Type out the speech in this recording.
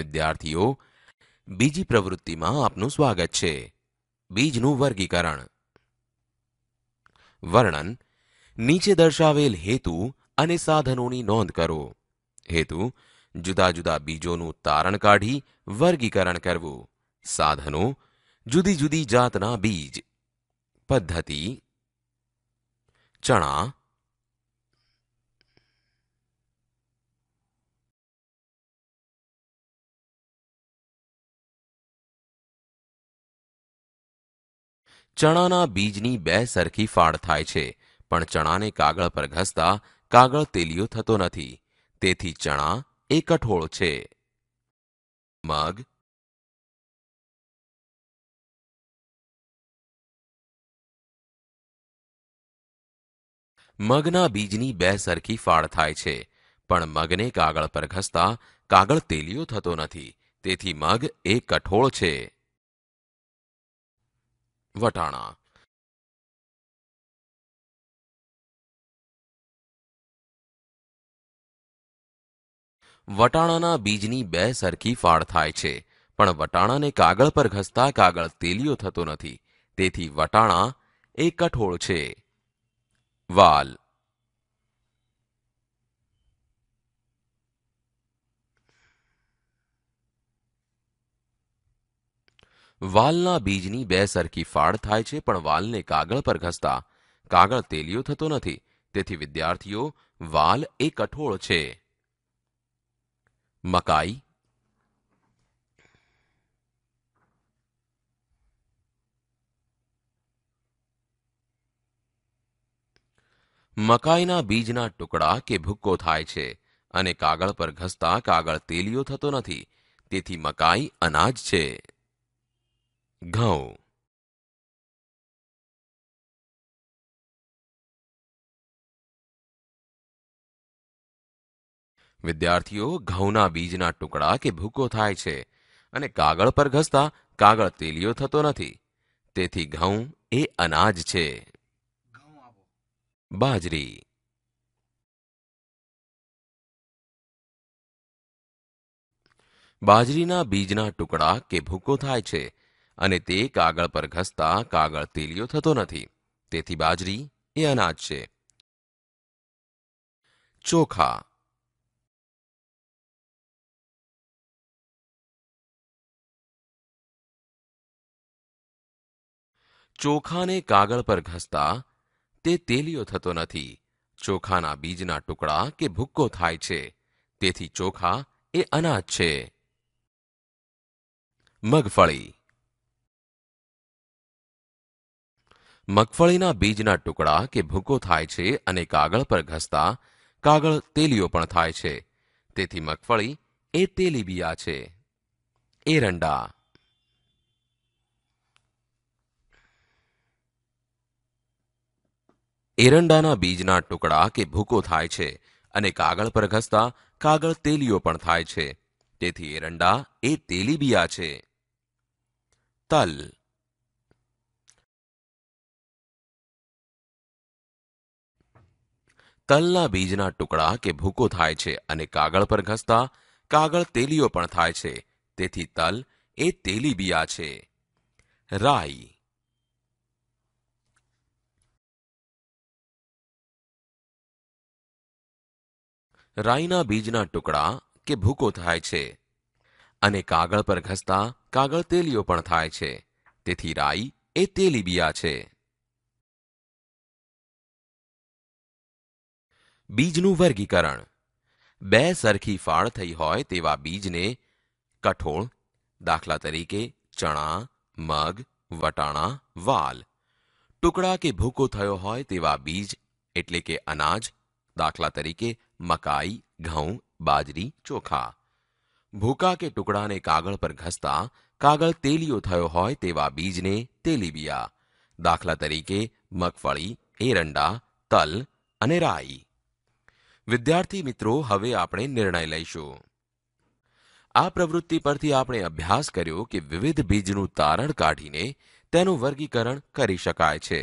વિદ્યાર્થીઓ બીજી પ્રવૃત્તિમાં આપનું સ્વાગત છે બીજનું વર્ગીકરણ વર્ણન નીચે દર્શાવેલ હેતુ અને સાધનોની નોંધ કરો હેતુ જુદા જુદા બીજોનું તારણ કાઢી વર્ગીકરણ કરવું સાધનો જુદી જુદી જાતના બીજ પદ્ધતિ ચણા ચણાના બીજની બે સરખી ફાળ થાય છે પણ ચણાને કાગળ પર ઘસતા કાગળ તેલિયો થતો નથી તેથી ચણા એ કઠોળ છે મગ મગના બીજની બે સરખી ફાળ થાય છે પણ મગને કાગળ પર ઘસતા કાગળ તેલિયો થતો નથી તેથી મગ એ કઠોળ છે વટાણા વટાણાના બીજની બે સરખી ફાળ થાય છે પણ વટાણાને કાગળ પર ઘસતા કાગળ તેલિયો થતો નથી તેથી વટાણા એ કઠોળ છે વાલ વાલના બીજની બે સરખી ફાળ થાય છે પણ વાલને કાગળ પર ઘસતા કાગળ તેલિયો થતો નથી તેથી વિદ્યાર્થીઓ વાલ એ કઠોળ છે મકાઈ મકાઈના બીજના ટુકડા કે ભૂક્કો થાય છે અને કાગળ પર ઘસતા કાગળ તેલિયો થતો નથી તેથી મકાઈ અનાજ છે ઘઉં વિદ્યાર્થીઓ ઘઉંના બીજના ટુકડા કે ભૂકો થાય છે અને કાગળ પર ઘસતા કાગળ તેલિયો થતો નથી તેથી ઘઉં એ અનાજ છે બાજરી બાજરીના બીજના ટુકડા કે ભૂકો થાય છે અને તે કાગળ પર ઘસતા કાગળ તેલિયો થતો નથી તેથી બાજરી એ અનાજ છે ચોખા ચોખાને કાગળ પર ઘસતા તે તેલિયો થતો નથી ચોખાના બીજના ટુકડા કે ભૂક્કો થાય છે તેથી ચોખા એ અનાજ છે મગફળી મગફળીના બીજના ટુકડા કે ભૂકો થાય છે અને કાગળ પર ઘસતા કાગળ તેલીઓ પણ થાય છે તેથી મગફળી એ તેલી બિયા છે એરંડા એરંડાના બીજના ટુકડા કે ભૂકો થાય છે અને કાગળ પર ઘસતા કાગળ તેલીઓ પણ થાય છે તેથી એરંડા એ તેલી બિયા છે તલ તલના બીજના ટુકડા કે ભૂકો થાય છે અને કાગળ પર ઘસતા કાગળ તેલીઓ પણ થાય છે તેથી તલ એ તેલી બિયા છે રાઈ રાઈના બીજના ટુકડા કે ભૂકો થાય છે અને કાગળ પર ઘસતા કાગળ તેલીઓ પણ થાય છે તેથી રાઈ એ તેલી બિયા છે બીજનું વર્ગીકરણ બે સરખી ફાળ થઈ હોય તેવા બીજને કઠોળ દાખલા તરીકે ચણા મગ વટાણા વાલ ટુકડા કે ભૂકો થયો હોય તેવા બીજ એટલે કે અનાજ દાખલા તરીકે મકાઈ ઘઉં બાજરી ચોખા ભૂકા કે ટુકડાને કાગળ પર ઘસતા કાગળ તેલીયો થયો હોય તેવા બીજને તેલીબિયા દાખલા તરીકે મગફળી એરંડા તલ અને રાઈ વિદ્યાર્થી મિત્રો હવે આપણે નિર્ણય લઈશું આ પ્રવૃત્તિ પરથી આપણે અભ્યાસ કર્યો કે વિવિધ બીજનું તારણ કાઢીને તેનું વર્ગીકરણ કરી શકાય છે